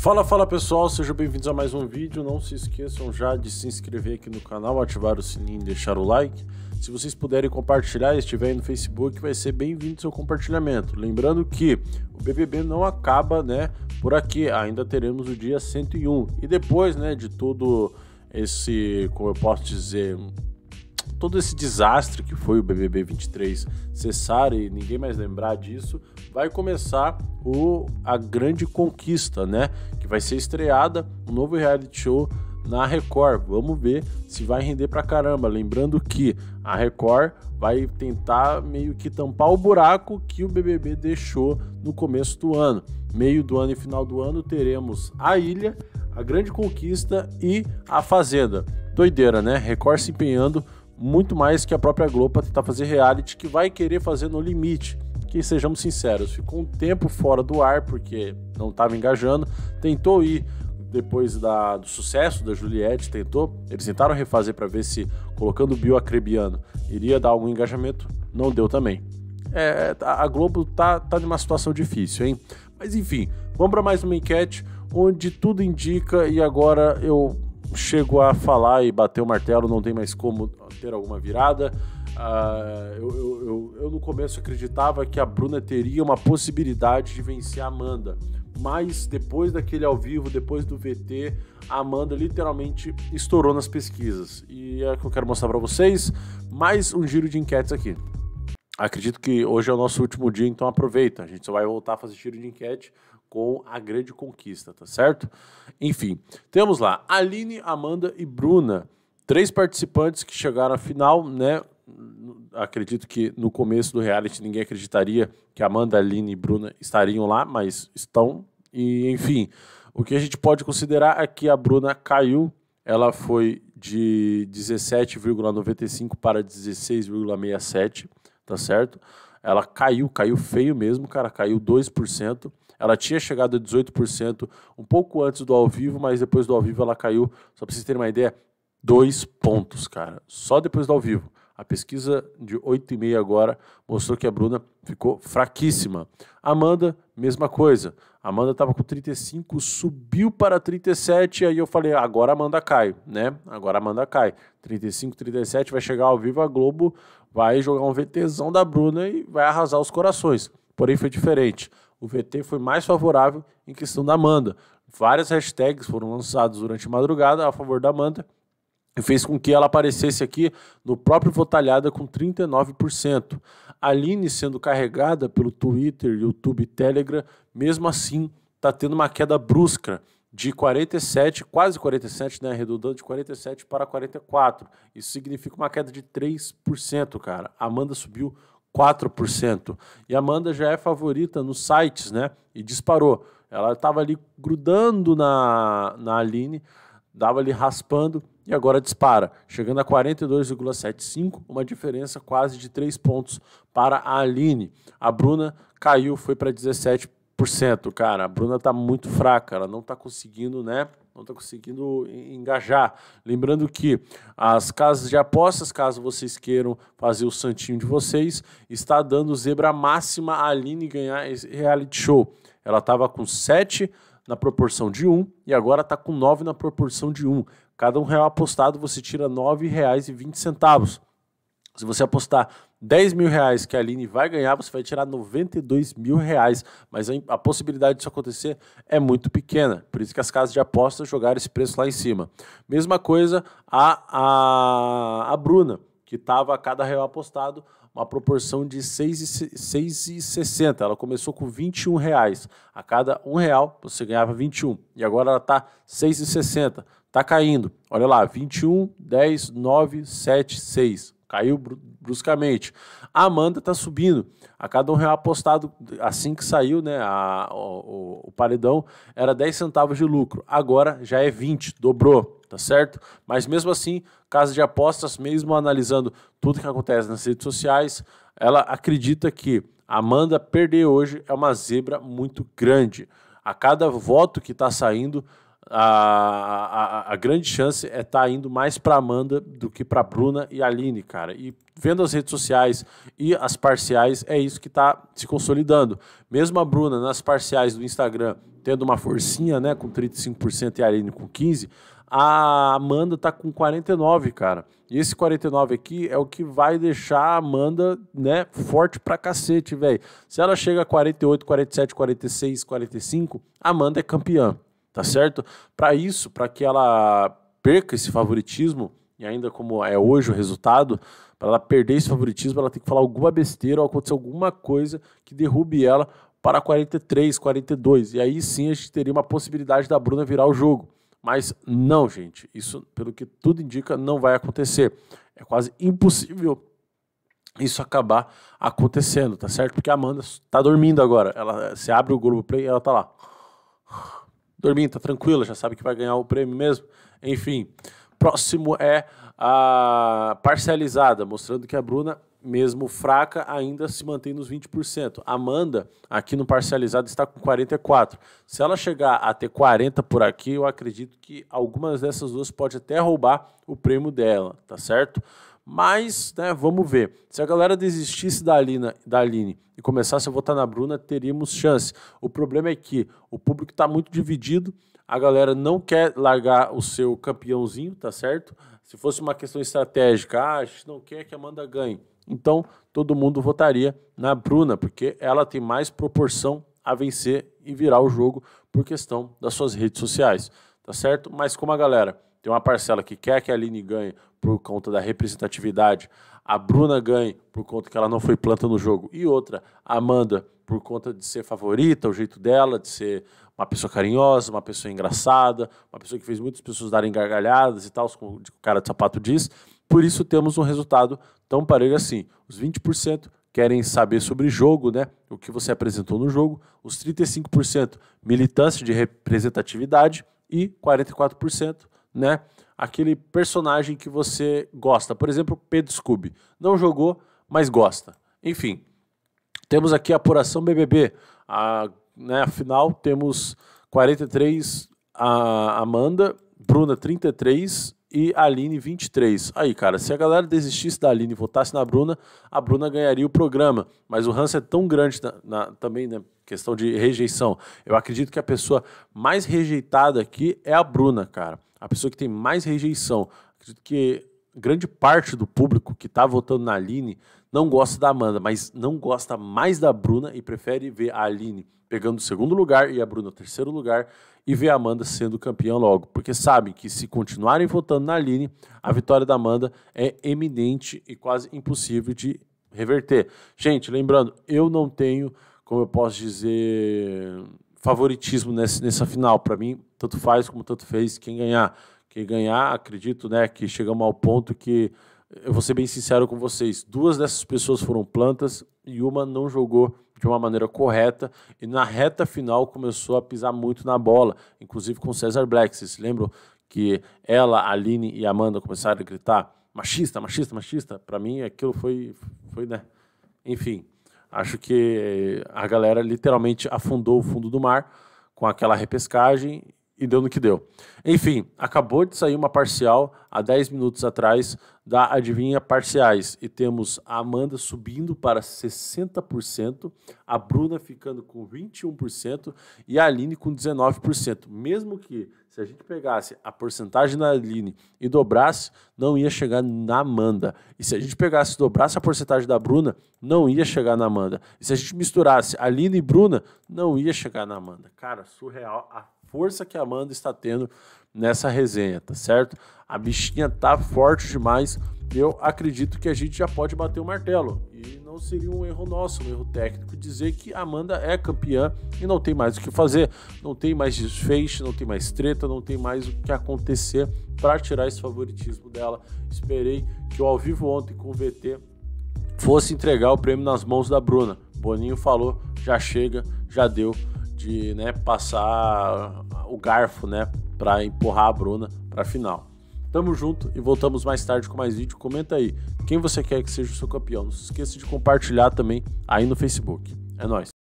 Fala, fala pessoal, sejam bem-vindos a mais um vídeo. Não se esqueçam já de se inscrever aqui no canal, ativar o sininho e deixar o like. Se vocês puderem compartilhar e estiverem no Facebook, vai ser bem-vindo seu compartilhamento. Lembrando que o BBB não acaba, né, por aqui. Ainda teremos o dia 101. E depois, né, de todo esse, como eu posso dizer, todo esse desastre que foi o BBB 23 cessar e ninguém mais lembrar disso, vai começar o, a grande conquista, né? Que vai ser estreada um novo reality show na Record. Vamos ver se vai render pra caramba. Lembrando que a Record vai tentar meio que tampar o buraco que o BBB deixou no começo do ano. Meio do ano e final do ano teremos a Ilha, a Grande Conquista e a Fazenda. Doideira, né? Record se empenhando muito mais que a própria Globo para tentar fazer reality que vai querer fazer no limite. Que sejamos sinceros, ficou um tempo fora do ar porque não estava engajando, tentou ir depois da, do sucesso da Juliette, tentou, eles tentaram refazer para ver se colocando o Bioacrebiano iria dar algum engajamento, não deu também. É, a Globo tá, tá numa situação difícil, hein? Mas enfim, vamos para mais uma enquete onde tudo indica e agora eu chegou a falar e bateu o martelo, não tem mais como ter alguma virada. Uh, eu, eu, eu, eu, no começo acreditava que a Bruna teria uma possibilidade de vencer a Amanda. Mas depois daquele ao vivo, depois do VT, a Amanda literalmente estourou nas pesquisas. E é o que eu quero mostrar para vocês. Mais um giro de enquetes aqui. Acredito que hoje é o nosso último dia, então aproveita. A gente só vai voltar a fazer giro de enquete com a grande conquista, tá certo? Enfim, temos lá Aline, Amanda e Bruna, três participantes que chegaram à final, né? Acredito que no começo do reality ninguém acreditaria que Amanda, Aline e Bruna estariam lá, mas estão. E enfim, o que a gente pode considerar é que a Bruna caiu, ela foi de 17,95 para 16,67, tá certo? Ela caiu, caiu feio mesmo, cara, caiu 2%. Ela tinha chegado a 18% um pouco antes do ao vivo, mas depois do ao vivo ela caiu, só para vocês terem uma ideia, dois pontos, cara, só depois do ao vivo. A pesquisa de 8,5 e meia agora mostrou que a Bruna ficou fraquíssima. Amanda, mesma coisa. Amanda estava com 35, subiu para 37, aí eu falei, agora Amanda cai, né? Agora Amanda cai. 35, 37, vai chegar ao vivo a Globo, vai jogar um VTzão da Bruna e vai arrasar os corações. Porém foi diferente. O VT foi mais favorável em questão da Amanda. Várias hashtags foram lançadas durante a madrugada a favor da Amanda e fez com que ela aparecesse aqui no próprio Votalhada com 39%. Aline sendo carregada pelo Twitter, YouTube e Telegram, mesmo assim está tendo uma queda brusca de 47, quase 47, né, arredondando de 47 para 44. Isso significa uma queda de 3%, cara. Amanda subiu 4%. E Amanda já é favorita nos sites, né? E disparou. Ela estava ali grudando na, na Aline, dava ali raspando e agora dispara, chegando a 42,75, uma diferença quase de 3 pontos para a Aline. A Bruna caiu, foi para 17%, cara. A Bruna está muito fraca, ela não está conseguindo, né? Não está conseguindo engajar. Lembrando que as casas de apostas, caso vocês queiram fazer o santinho de vocês, está dando zebra máxima a Aline ganhar esse reality show. Ela estava com 7 na proporção de 1 e agora está com 9 na proporção de 1. Cada um real apostado você tira R$ 9,20. Se você apostar 10 mil reais que a Aline vai ganhar, você vai tirar 92 mil reais. Mas a, possibilidade disso acontecer é muito pequena. Por isso que as casas de aposta jogaram esse preço lá em cima. Mesma coisa a, a, a Bruna, que estava a cada real apostado uma proporção de 6,60. Ela começou com 21 reais. A cada um real você ganhava 21. E agora ela está 6,60. Está caindo. Olha lá, 21, 10, 9, 7, 6. Caiu bruscamente. A Amanda está subindo. A cada um real apostado, assim que saiu né, a, o, o, paredão, era 10 centavos de lucro. Agora já é 20, dobrou tá certo? Mas mesmo assim, casa de apostas, mesmo analisando tudo que acontece nas redes sociais, ela acredita que Amanda perder hoje é uma zebra muito grande. A cada voto que está saindo, a, a, a, grande chance é estar tá indo mais para Amanda do que para Bruna e Aline, cara. E vendo as redes sociais e as parciais, é isso que está se consolidando. Mesmo a Bruna nas parciais do Instagram tendo uma forcinha, né, com 35% e a Aline com 15, a Amanda tá com 49, cara. E esse 49 aqui é o que vai deixar a Amanda, né, forte pra cacete, velho. Se ela chega a 48, 47, 46, 45, a Amanda é campeã, tá certo? Para isso, para que ela perca esse favoritismo, e ainda como é hoje o resultado, para ela perder esse favoritismo, ela tem que falar alguma besteira ou acontecer alguma coisa que derrube ela para 43, 42. E aí sim a gente teria uma possibilidade da Bruna virar o jogo. Mas não, gente, isso, pelo que tudo indica, não vai acontecer. É quase impossível isso acabar acontecendo, tá certo? Porque a Amanda tá dormindo agora. Ela se abre o Globo Play e ela tá lá. Dormindo, tá tranquila, já sabe que vai ganhar o prêmio mesmo. Enfim, próximo é a parcializada, mostrando que a Bruna mesmo fraca, ainda se mantém nos 20%. Amanda, aqui no parcializado, está com 44%. Se ela chegar a ter 40% por aqui, eu acredito que algumas dessas duas pode até roubar o prêmio dela, tá certo? Mas, né, vamos ver. Se a galera desistisse da, Alina, da Aline e começasse a votar na Bruna, teríamos chance. O problema é que o público está muito dividido, a galera não quer largar o seu campeãozinho, tá certo? Se fosse uma questão estratégica, ah, a gente não quer que a Amanda ganhe. Então, todo mundo votaria na Bruna, porque ela tem mais proporção a vencer e virar o jogo por questão das suas redes sociais, tá certo? Mas como a galera tem uma parcela que quer que a Aline ganhe por conta da representatividade, a Bruna ganhe por conta que ela não foi planta no jogo, e outra, a Amanda, por conta de ser favorita, o jeito dela, de ser uma pessoa carinhosa, uma pessoa engraçada, uma pessoa que fez muitas pessoas darem gargalhadas e tal, como o cara de sapato diz. Por isso temos um resultado tão parelho assim. Os 20% querem saber sobre jogo, né? O que você apresentou no jogo, os 35% militância de representatividade e 44%, né? Aquele personagem que você gosta. Por exemplo, Pedro Scooby. Não jogou, mas gosta. Enfim, temos aqui a apuração BBB. A, né, afinal, temos 43 a Amanda, Bruna 33, e Aline 23. Aí, cara, se a galera desistisse da Aline e votasse na Bruna, a Bruna ganharia o programa. Mas o ranço é tão grande na, na, também, né, Questão de rejeição. Eu acredito que a pessoa mais rejeitada aqui é a Bruna, cara. A pessoa que tem mais rejeição. Acredito que grande parte do público que está votando na Aline não gosta da Amanda, mas não gosta mais da Bruna e prefere ver a Aline pegando o segundo lugar e a Bruna o terceiro lugar e ver a Amanda sendo campeã logo, porque sabem que se continuarem votando na Aline, a vitória da Amanda é eminente e quase impossível de reverter. Gente, lembrando, eu não tenho, como eu posso dizer, favoritismo nessa, nessa final. Para mim, tanto faz como tanto fez quem ganhar e ganhar, acredito, né, que chegamos ao ponto que eu vou ser bem sincero com vocês, duas dessas pessoas foram plantas e uma não jogou de uma maneira correta e na reta final começou a pisar muito na bola, inclusive com Cesar Black. Vocês se lembram que ela, Aline e Amanda começaram a gritar machista, machista, machista? Para mim aquilo foi, foi né? Enfim, acho que a galera literalmente afundou o fundo do mar com aquela repescagem e deu no que deu. Enfim, acabou de sair uma parcial há 10 minutos atrás da Adivinha Parciais e temos a Amanda subindo para 60%, a Bruna ficando com 21% e a Aline com 19%. Mesmo que se a gente pegasse a porcentagem da Aline e dobrasse, não ia chegar na Amanda. E se a gente pegasse e dobrasse a porcentagem da Bruna, não ia chegar na Amanda. E se a gente misturasse Aline e Bruna, não ia chegar na Amanda. Cara, surreal a força que a Amanda está tendo nessa resenha, tá certo? A bichinha tá forte demais. Eu acredito que a gente já pode bater o martelo. E não seria um erro nosso, um erro técnico, dizer que a Amanda é campeã e não tem mais o que fazer. Não tem mais desfecho, não tem mais treta, não tem mais o que acontecer para tirar esse favoritismo dela. Esperei que o ao vivo ontem com o VT fosse entregar o prêmio nas mãos da Bruna. Boninho falou: já chega, já deu de né, passar o garfo, né, para empurrar a Bruna para final. Tamo junto e voltamos mais tarde com mais vídeo. Comenta aí quem você quer que seja o seu campeão. Não se esqueça de compartilhar também aí no Facebook. É nós.